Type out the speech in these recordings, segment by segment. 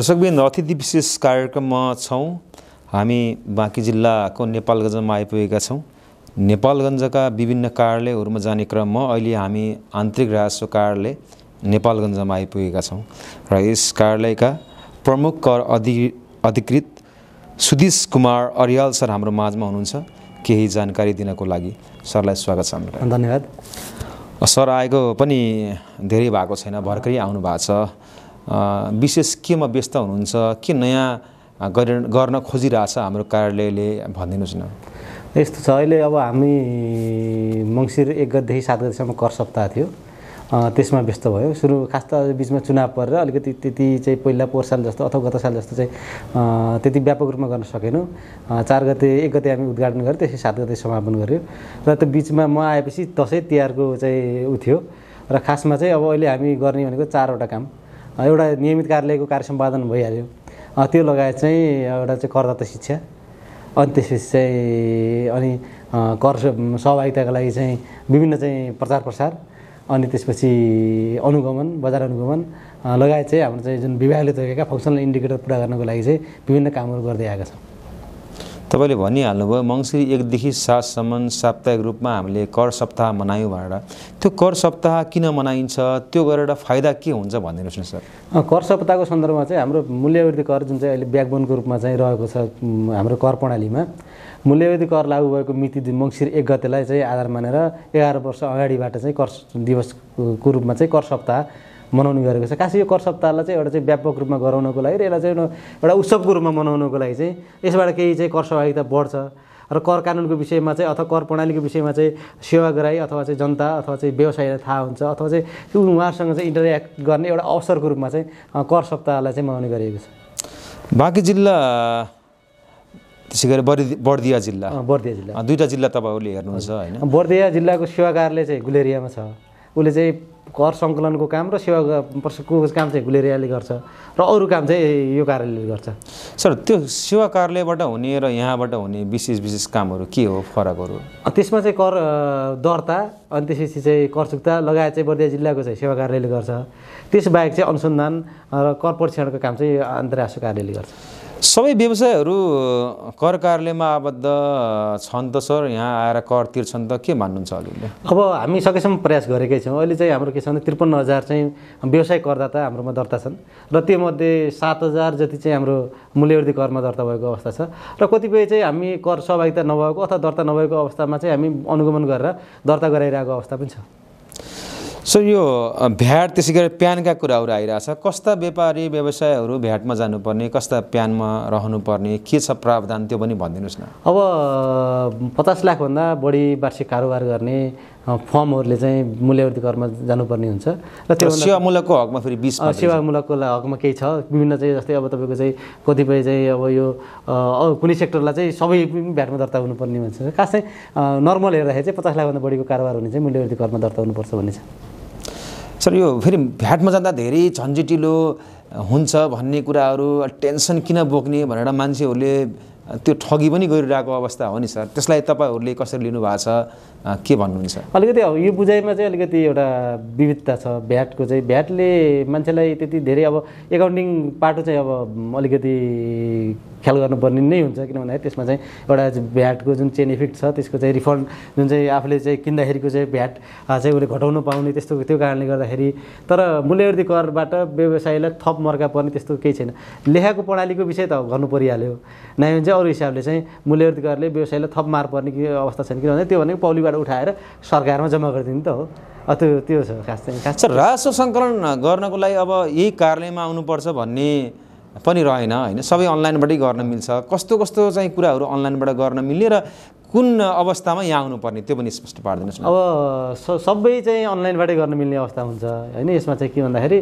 दर्शकबिन अतिथि विशेष कार्यक्रममा छौँ हामी बाँकी जिल्लाको नेपालगञ्जमा आइपुगेका छौँ नेपालगञ्जका विभिन्न कार्यालयहरूमा जाने क्रममा अहिले हामी आन्तरिक राजस्व कार्यालय नेपालगञ्जमा आइपुगेका छौँ र यस कार्यालयका प्रमुख कर अधि अधिकृत सुदेश कुमार अरियाल सर हाम्रो माझमा हुनुहुन्छ केही जानकारी दिनको लागि सरलाई स्वागत छ धन्यवाद सर आएको पनि धेरै भएको छैन भर्खरै आउनु भएको छ विशेष केमा व्यस्त हुनुहुन्छ के नयाँ गरे गर्न खोजिरहेछ हाम्रो कार्यालयले भनिदिनुहोस् न यस्तो छ अहिले अब हामी मङ्सिर एक गतिदेखि सात गतिसम्म कर सप्ताह थियो त्यसमा व्यस्त भयो सुरु खास त बिचमा चुनाव परेर अलिकति त्यति चाहिँ पहिला पोहोर साल जस्तो अथवा गत साल जस्तो चाहिँ त्यति व्यापक रूपमा गर्न सकेनौँ चार गते एक गते हामी उद्घाटन गऱ्यौँ त्यसै सात गते समापन गऱ्यो र त्यो बिचमा म आएपछि दसैँ तिहारको चाहिँ उ थियो र खासमा चाहिँ अब अहिले हामी गर्ने भनेको चारवटा काम एउटा नियमित कार्यालयको कार्य सम्पादन भइहाल्यो त्यो लगायत चाहिँ एउटा चाहिँ करदाता शिक्षा अनि त्यसपछि चाहिँ अनि कर सहभागिताको लागि चाहिँ विभिन्न चाहिँ प्रचार प्रसार अनि त्यसपछि अनुगमन बजार अनुगमन लगायत चाहिँ हाम्रो चाहिँ जुन विभागले तोकेका फङ्सनल इन्डिकेटर पुरा गर्नको लागि चाहिँ विभिन्न कामहरू गर्दै आएका छौँ तपाईँले भनिहाल्नुभयो मङ्सिर एकदेखि सातसम्म साप्ताहिक रूपमा हामीले कर सप्ताह मनायौँ भनेर त्यो कर सप्ताह किन मनाइन्छ त्यो गरेर फाइदा के हुन्छ भनिदिनुहोस् न सर कर सप्ताहको सन्दर्भमा चाहिँ हाम्रो मूल्यवृद्धि कर जुन चाहिँ अहिले ब्याकबोनको रूपमा चाहिँ रहेको छ हाम्रो कर प्रणालीमा मूल्यवृद्धि कर लागू भएको मिति मङ्सिर एक गतेलाई चाहिँ आधार मानेर एघार वर्ष अगाडिबाट चाहिँ कर दिवसको रूपमा चाहिँ कर सप्ताह मनाउने गरेको छ खास यो कर सप्ताहलाई चाहिँ एउटा चाहिँ व्यापक रूपमा गराउनको लागि र यसलाई चाहिँ एउटा उत्सवको रूपमा मनाउनको लागि चाहिँ यसबाट केही चाहिँ कर सहभागिता बढ्छ र कर कानुनको विषयमा चाहिँ अथवा कर प्रणालीको विषयमा चाहिँ सेवा गराई अथवा चाहिँ जनता अथवा चाहिँ व्यवसायलाई थाहा हुन्छ अथवा चाहिँ उहाँहरूसँग चाहिँ इन्टरेक्ट गर्ने एउटा अवसरको रूपमा चाहिँ कर सप्ताहलाई चाहिँ मनाउने गरिएको छ बाँकी जिल्ला त्यसै गरी बर्दि बर्दिया जिल्ला बर्दिया जिल्ला दुईवटा जिल्ला तपाईँहरूले हेर्नुहुन्छ होइन बर्दिया जिल्लाको सेवाकारले चाहिँ गुलेरियामा छ उसले चाहिँ कर सङ्कलनको काम र सेवा प्रशको काम चाहिँ गुलेरियाले गर्छ र अरू काम चाहिँ यो कार्यालयले गर्छ सर त्यो सेवा कार्यालयबाट हुने र यहाँबाट हुने विशेष विशेष कामहरू के हो फरकहरू त्यसमा चाहिँ कर दर्ता अनि त्यसपछि चाहिँ कर चुक्ता लगायत चाहिँ बर्दिया जिल्लाको चाहिँ सेवा कार्यालयले गर्छ त्यसबाहेक चाहिँ अनुसन्धान र कर परीक्षणको काम चाहिँ अन्तर्राष्ट्रिय कार्यालयले गर्छ सबै व्यवसायहरू कर कार्यालयमा आबद्ध छन् त सर यहाँ आएर कर तिर्छन् त के मान्नुहुन्छ हजुरले अब हामी सकेसम्म प्रयास गरेकै छौँ अहिले चाहिँ हाम्रो के छ भने त्रिपन्न हजार चाहिँ व्यवसाय करदाता हाम्रोमा दर्ता छन् र त्योमध्ये सात हजार जति चाहिँ हाम्रो मूल्यवृद्धि करमा दर्ता भएको अवस्था छ र कतिपय चाहिँ हामी कर सहभागिता नभएको अथवा दर्ता नभएको अवस्थामा चाहिँ हामी अनुगमन गरेर दर्ता गराइरहेको अवस्था पनि छ सो यो भ्याट त्यसै गरी प्यानका कुराहरू आइरहेछ कस्ता व्यापारी व्यवसायहरू भ्याटमा जानुपर्ने कस्ता प्यानमा रहनुपर्ने के छ प्रावधान त्यो पनि भनिदिनुहोस् न अब पचास लाखभन्दा बढी वार्षिक कारोबार गर्ने फर्महरूले चाहिँ मूल्यवृद्धि करमा जानुपर्ने हुन्छ र त्यो सेवामूलकको हकमा फेरि बिस सेवामूलकको हकमा केही छ विभिन्न चाहिँ जस्तै अब तपाईँको चाहिँ कतिपय चाहिँ अब यो कुनै सेक्टरलाई चाहिँ सबै भ्याटमा दर्ता हुनुपर्ने हुन्छ खास चाहिँ नर्मल हेर्दाखेरि चाहिँ पचास लाखभन्दा बढीको कारोबार हुने चाहिँ मूल्यवृद्धि करमा दर्ता हुनुपर्छ भन्ने छ सर यो फेरि भ्याटमा जाँदा धेरै झन्झटिलो हुन्छ भन्ने कुराहरू टेन्सन किन बोक्ने भनेर मान्छेहरूले त्यो ठगी पनि गरिरहेको अवस्था हो नि सर त्यसलाई तपाईँहरूले कसरी लिनुभएको छ के भन्नुहुन्छ अलिकति अब यो बुझाइमा चाहिँ अलिकति एउटा विविधता छ भ्याटको चाहिँ भ्याटले मान्छेलाई त्यति धेरै अब एकाउन्टिङ पाटो चाहिँ अब अलिकति ख्याल गर्नुपर्ने नै हुन्छ किन भन्दाखेरि त्यसमा चाहिँ एउटा भ्याटको जुन चेन इफेक्ट छ त्यसको चाहिँ रिफन्ड जुन चाहिँ आफूले चाहिँ किन्दाखेरिको चाहिँ भ्याट चाहिँ उसले घटाउनु पाउने त्यस्तो त्यो कारणले गर्दाखेरि तर मूल्यवृद्धि करबाट व्यवसायलाई थप मर्का पर्ने त्यस्तो केही छैन लेखाको प्रणालीको विषय त गर्नु परिहाल्यो नै चाहिँ अरू हिसाबले चाहिँ गरेर व्यवसायलाई थप मार पर्ने अवस्था छन् किनभने त्यो भनेको पौलीबाट उठाएर सरकारमा जम्मा गरिदिने त हो त्यो त्यो छ खास चाहिँ खास राजस्व सङ्कलन गर्नको लागि अब यही कार्यालयमा आउनुपर्छ भन्ने पनि रहेन होइन सबै अनलाइनबाटै गर्न मिल्छ कस्तो कस्तो चाहिँ कुराहरू अनलाइनबाट गर्न मिल्ने र कुन अवस्थामा यहाँ आउनुपर्ने त्यो पनि स्पष्ट पारिदिनुहोस् अब सबै चाहिँ अनलाइनबाटै गर्न मिल्ने अवस्था हुन्छ होइन यसमा चाहिँ के भन्दाखेरि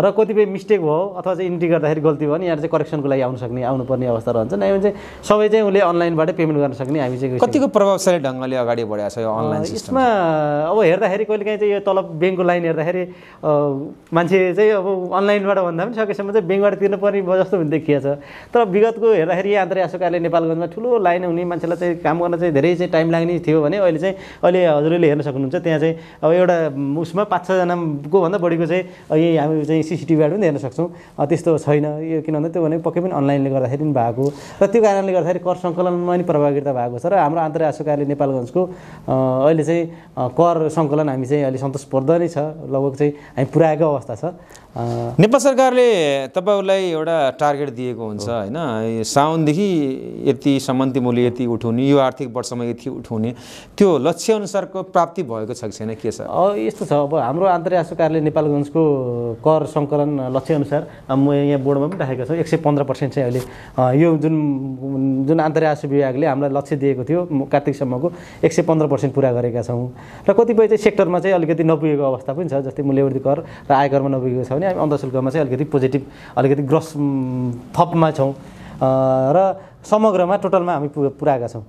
र कतिपय मिस्टेक भयो अथवा चाहिँ इन्ट्री गर्दाखेरि गल्ती भयो भने यहाँ चाहिँ करेक्सनको लागि आउन सक्ने आउनुपर्ने अवस्था रहन्छ नै चाहिँ सबै चाहिँ उसले अनलाइनबाटै पेमेन्ट गर्न सक्ने हामी चाहिँ कतिको प्रभावशाली ढङ्गले अगाडि बढाएको छ यो अनलाइन यसमा अब हेर्दाखेरि कहिलेकाहीँ चाहिँ यो तलब ब्याङ्कको लाइन हेर्दाखेरि मान्छे चाहिँ अब अनलाइनबाट भन्दा पनि सकेसम्म चाहिँ ब्याङ्कबाट तिर्नुपर्ने जस्तो पनि देखिएको छ तर विगतको हेर्दाखेरि यहाँ अन्तर्राष्ट्रिय कार्यालय नेपालगञ्जमा ठुलो लाइन हुने मान्छेलाई चाहिँ काम गर्न चाहिँ धेरै चाहिँ टाइम लाग्ने थियो भने अहिले चाहिँ अहिले हजुरले हेर्न सक्नुहुन्छ त्यहाँ चाहिँ अब एउटा उसमा पाँच छजनाको भन्दा बढीको चाहिँ यही हामी चाहिँ सिसिटिभीबाट पनि हेर्न सक्छौँ त्यस्तो छैन यो किन भन्दा त्यो भने पक्कै पनि अनलाइनले गर्दाखेरि पनि भएको र त्यो कारणले गर्दाखेरि कर सङ्कलनमा पनि प्रभाविकता भएको छ र हाम्रो अन्तर्राष्ट्रिय कार्य नेपालगञ्जको अहिले चाहिँ कर सङ्कलन हामी चाहिँ अहिले सन्तोषप्रद नै छ लगभग चाहिँ हामी पुऱ्याएको अवस्था छ नेपाल सरकारले तपाईँहरूलाई एउटा टार्गेट दिएको हुन्छ होइन साउनदेखि यति सम्बन्धी मूल्य यति उठाउने यो आर्थिक वर्षमा यति उठाउने त्यो लक्ष्यअनुसारको प्राप्ति भएको छ कि छैन के छ यस्तो छ अब हाम्रो अन्तर्राष्ट्रिय सरकारले नेपालगञ्जको कर सङ्कलन लक्ष्यअनुसार म यहाँ बोर्डमा पनि राखेको छु एक सय पन्ध्र पर्सेन्ट चाहिँ अहिले यो जुन जुन अन्तर्राष्ट्रिय विभागले हामीलाई लक्ष्य दिएको थियो कार्तिकसम्मको एक सय पन्ध्र पर्सेन्ट पुरा गरेका छौँ र कतिपय चाहिँ सेक्टरमा चाहिँ अलिकति नपुगेको अवस्था पनि छ जस्तै मूल्यवृद्धि कर र आयकरमा नपुगेको छ भने हामी अन्धशुल्कमा चाहिँ अलिकति पोजिटिभ अलिकति ग्रस थपमा छौँ र समग्रमा टोटलमा हामी पुऱ्याएका छौँ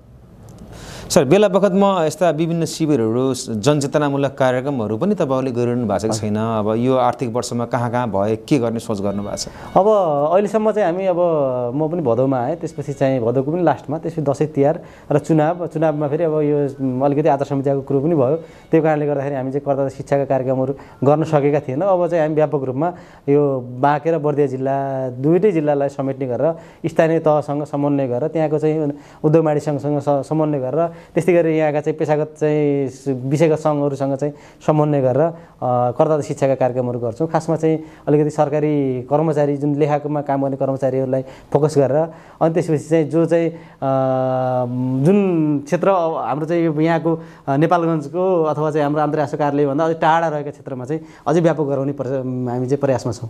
सर बेला बखतमा यस्ता विभिन्न शिविरहरू जनचेतनामूलक कार्यक्रमहरू पनि तपाईँहरूले गरिरहनु भएको छैन अब यो आर्थिक वर्षमा कहाँ कहाँ भयो के गर्ने सोच गर्नु भएको छ अब अहिलेसम्म चाहिँ हामी अब म पनि भदौमा आएँ त्यसपछि चाहिँ भदौको पनि लास्टमा त्यसपछि दसैँ तिहार र चुनाव चुनावमा फेरि अब यो अलिकति आचार संहिताको कुरो पनि भयो त्यो कारणले गर्दाखेरि हामी चाहिँ कर्ता शिक्षाका कार्यक्रमहरू गर्न सकेका थिएनौँ अब चाहिँ हामी व्यापक रूपमा यो र बर्दिया जिल्ला दुइटै जिल्लालाई समेट्ने गरेर स्थानीय तहसँग समन्वय गरेर त्यहाँको चाहिँ उद्योगमाडीसँगसँग समन्वय गरेर त्यस्तै गरेर यहाँका चाहिँ पेसागत चाहिँ विषयगत सङ्घहरूसँग चाहिँ समन्वय गरेर करदाता शिक्षाका कार्यक्रमहरू गर्छौँ खासमा चाहिँ अलिकति सरकारी कर्मचारी जुन लेखाकोमा काम गर्ने कर्मचारीहरूलाई फोकस गरेर अनि त्यसपछि चाहिँ जो चाहिँ जुन क्षेत्र हाम्रो चाहिँ यहाँको नेपालगञ्जको अथवा चाहिँ हाम्रो अन्तर्राष्ट्रिय कार्यालयभन्दा अझै टाढा रहेका क्षेत्रमा चाहिँ अझै व्यापक गराउने हामी चाहिँ प्रयासमा छौँ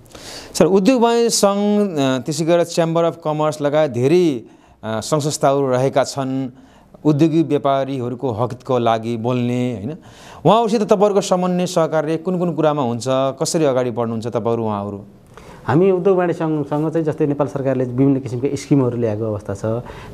सर उद्योग वाणिज्य सङ्घ त्यसै गरेर च्याम्बर अफ कमर्स लगायत धेरै सङ्घ संस्थाहरू रहेका छन् उद्योगिक व्यापारीहरूको हकको लागि बोल्ने होइन उहाँहरूसित तपाईँहरूको समन्वय सहकार्य कुन कुन कुरामा हुन्छ कसरी अगाडि बढ्नुहुन्छ तपाईँहरू उहाँहरू हामी उद्योग वाणिज्य सङ्घसँग चाहिँ जस्तै नेपाल सरकारले विभिन्न किसिमको स्किमहरू ल्याएको अवस्था छ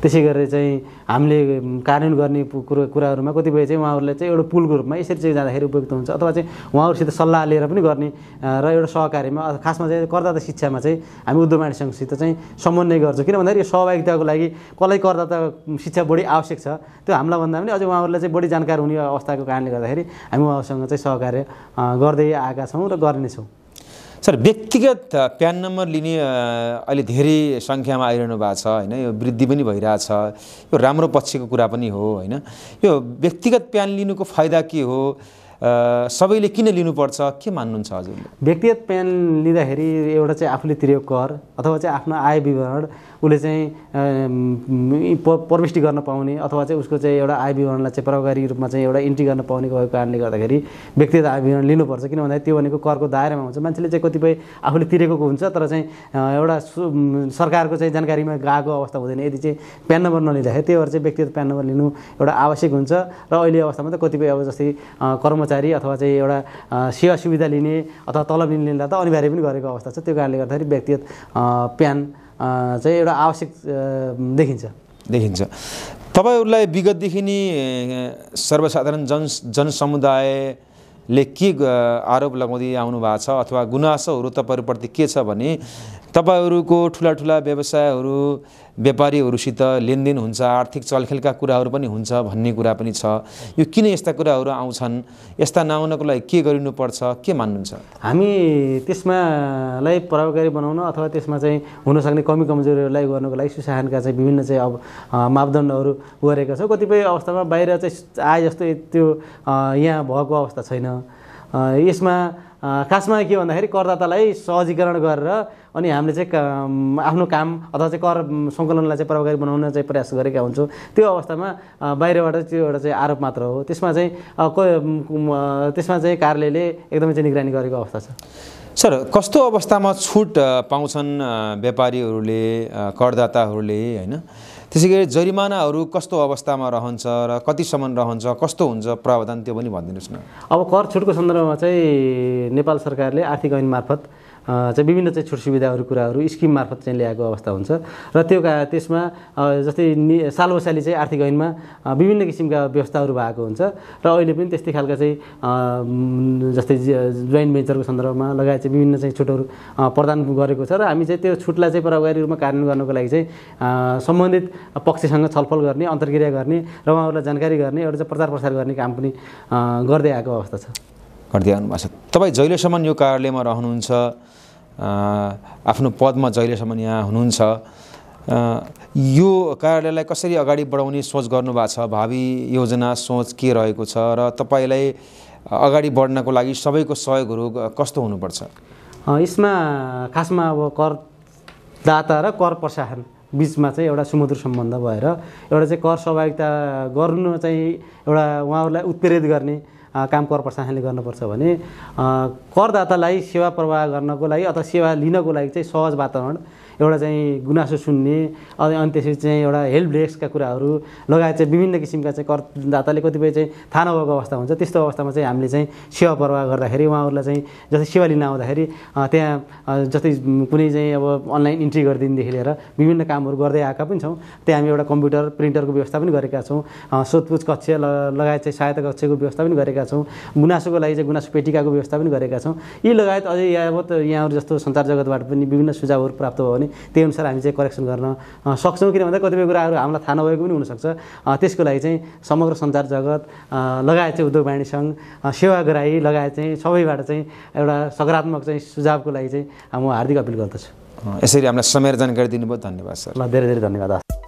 त्यसै गरेर चाहिँ हामीले कार्यान्वयन गर्ने कुरो कुराहरूमा कतिपय चाहिँ उहाँहरूले चाहिँ एउटा पुलको रूपमा यसरी चाहिँ जाँदाखेरि उपयुक्त हुन्छ अथवा चाहिँ उहाँहरूसित सल्लाह लिएर पनि गर्ने र एउटा सहकार्यमा खासमा चाहिँ करदाता शिक्षामा चाहिँ हामी उद्योग वाणिज्य सङ्घसित चाहिँ समन्वय गर्छौँ किन भन्दाखेरि यो सहभागिताको लागि कसलाई करदाता शिक्षा बढी आवश्यक छ त्यो हामीलाई भन्दा पनि अझै उहाँहरूलाई चाहिँ बढी जानकार हुने अवस्थाको कारणले गर्दाखेरि हामी उहाँहरूसँग चाहिँ सहकार्य गर्दै आएका छौँ र गर्नेछौँ सर व्यक्तिगत प्यान नम्बर लिने अहिले धेरै सङ्ख्यामा आइरहनु भएको छ होइन यो वृद्धि पनि भइरहेछ यो राम्रो पक्षको कुरा पनि हो होइन यो व्यक्तिगत प्यान लिनुको फाइदा के हो सबैले किन लिनुपर्छ के मान्नुहुन्छ हजुर व्यक्तिगत प्यान लिँदाखेरि एउटा चाहिँ आफूले तिरेको कर अथवा चाहिँ आफ्नो आय विवरण उसले चाहिँ प्रविष्टि गर्न पाउने अथवा चाहिँ उसको चाहिँ एउटा आय विवरणलाई चाहिँ प्रभावकारी रूपमा चाहिँ एउटा इन्ट्री गर्न पाउने भएको कारणले गर्दाखेरि व्यक्तिगत आय विवरण लिनुपर्छ किन भन्दाखेरि त्यो भनेको करको दायरामा हुन्छ मान्छेले चाहिँ कतिपय आफूले तिरेको हुन्छ तर चाहिँ एउटा सरकारको चाहिँ जानकारीमा गएको अवस्था हुँदैन यदि चाहिँ प्यान नम्बर नलिँदाखेरि त्यही भएर चाहिँ व्यक्तिगत प्यान नम्बर लिनु एउटा आवश्यक हुन्छ र अहिले अवस्थामा त कतिपय अब जस्तै कर्मचारी अथवा चाहिँ एउटा सेवा सुविधा लिने अथवा तलब लिनेलाई त अनिवार्य पनि गरेको अवस्था छ त्यो कारणले गर्दाखेरि व्यक्तिगत प्यान चाहिँ एउटा आवश्यक देखिन्छ देखिन्छ तपाईँहरूलाई विगतदेखि नै सर्वसाधारण जन जनसमुदायले के आरोप लगाउँदै आउनु भएको छ अथवा गुनासोहरू तपाईँहरूप्रति के छ भने तपाईँहरूको ठुला ठुला व्यवसायहरू व्यापारीहरूसित लेनदेन हुन्छ आर्थिक चलखेलका कुराहरू पनि हुन्छ भन्ने कुरा पनि छ यो किन यस्ता कुराहरू आउँछन् यस्ता नआउनको लागि के गरिनुपर्छ के मान्नुहुन्छ हामी त्यसमालाई प्रभावकारी बनाउन अथवा त्यसमा चाहिँ हुनसक्ने कमी कमजोरीहरूलाई गर्नको लागि सुशासनका चाहिँ विभिन्न चाहिँ अब मापदण्डहरू गरेका छौँ कतिपय अवस्थामा बाहिर चाहिँ आए जस्तो त्यो यहाँ भएको अवस्था छैन यसमा खासमा के भन्दाखेरि करदातालाई सहजीकरण गरेर अनि हामीले चाहिँ आफ्नो काम अथवा चाहिँ कर सङ्कलनलाई चाहिँ प्रभावकारी बनाउन चाहिँ प्रयास गरेका हुन्छौँ त्यो अवस्थामा बाहिरबाट त्यो एउटा चाहिँ आरोप मात्र हो त्यसमा चाहिँ त्यसमा चाहिँ कार्यालयले एकदमै चाहिँ निगरानी गरेको अवस्था छ सर कस्तो अवस्थामा छुट पाउँछन् व्यापारीहरूले करदाताहरूले होइन त्यसै गरी जरिमानाहरू कस्तो अवस्थामा रहन्छ र कतिसम्म रहन्छ कस्तो हुन्छ प्रावधान त्यो पनि भनिदिनुहोस् न अब कर छुटको सन्दर्भमा चाहिँ नेपाल सरकारले आर्थिक ऐन मार्फत चाहिँ विभिन्न चाहिँ छुट सुविधाहरू कुराहरू स्किम मार्फत चाहिँ ल्याएको अवस्था हुन्छ र त्यो का त्यसमा जस्तै नि सालबसाली चाहिँ आर्थिक ऐनमा विभिन्न किसिमका व्यवस्थाहरू भएको हुन्छ र अहिले पनि त्यस्तै खालका चाहिँ जस्तै जोइन्ट भेन्चरको सन्दर्भमा लगायत चाहिँ विभिन्न चाहिँ छुटहरू प्रदान गरेको छ र हामी चाहिँ त्यो छुटलाई चाहिँ प्रभावकारी रूपमा कार्यान्वयन गर्नको लागि चाहिँ सम्बन्धित पक्षसँग छलफल गर्ने अन्तर्क्रिया गर्ने र उहाँहरूलाई जानकारी गर्ने एउटा चाहिँ प्रचार प्रसार गर्ने काम पनि गर्दै आएको अवस्था छ गर्दै आउनुभएको छ तपाईँ जहिलेसम्म यो कार्यालयमा रहनुहुन्छ आफ्नो पदमा जहिलेसम्म यहाँ हुनुहुन्छ यो कार्यालयलाई कसरी अगाडि बढाउने सोच गर्नुभएको छ भावी योजना सोच के रहेको छ र तपाईँलाई अगाडि बढ्नको लागि सबैको सहयोगहरू कस्तो हुनुपर्छ यसमा खासमा अब करदाता र कर प्रशासन बिचमा चाहिँ एउटा सुमधुर सम्बन्ध भएर एउटा चाहिँ कर सहभागिता गर्नु चाहिँ एउटा उहाँहरूलाई उत्प्रेरित गर्ने काम कर प्रशासनले गर्नुपर्छ भने करदातालाई सेवा प्रवाह गर्नको लागि अथवा सेवा लिनको लागि चाहिँ सहज वातावरण एउटा चाहिँ गुनासो सुन्ने अनि अनि त्यसरी चाहिँ एउटा हेल्प डेस्कका कुराहरू लगायत चाहिँ विभिन्न किसिमका चाहिँ करदाताले कतिपय चाहिँ थाहा नभएको अवस्था हुन्छ त्यस्तो अवस्थामा चाहिँ हामीले चाहिँ सेवा प्रवाह गर्दाखेरि उहाँहरूलाई चाहिँ जस्तै सेवा लिन आउँदाखेरि त्यहाँ जस्तै कुनै चाहिँ अब अनलाइन इन्ट्री गरिदिनेदेखि लिएर विभिन्न कामहरू गर्दै आएका पनि छौँ त्यहाँ हामी एउटा कम्प्युटर प्रिन्टरको व्यवस्था पनि गरेका छौँ सोधपुछ कक्ष लगायत चाहिँ सहायता कक्षको व्यवस्था पनि गरेका छौँ गुनासोको लागि चाहिँ गुनासो पेटिकाको व्यवस्था पनि गरेका छौँ यी लगायत अझै यावत यहाँहरू जस्तो सञ्चार जगतबाट पनि विभिन्न सुझावहरू प्राप्त भयो भने भने त्यही अनुसार हामी चाहिँ करेक्सन गर्न सक्छौँ किन भन्दा कतिपय कुराहरू हामीलाई थाहा नभएको पनि हुनसक्छ त्यसको लागि चाहिँ समग्र सञ्चार जगत लगायत चाहिँ उद्योग वाणी सङ्घ सेवाग्राही लगायत चाहिँ सबैबाट चाहिँ एउटा सकारात्मक चाहिँ सुझावको लागि चाहिँ म हार्दिक अपिल गर्दछु यसरी हामीलाई समय जानकारी दिनुभयो धन्यवाद सर ल धेरै धेरै धन्यवाद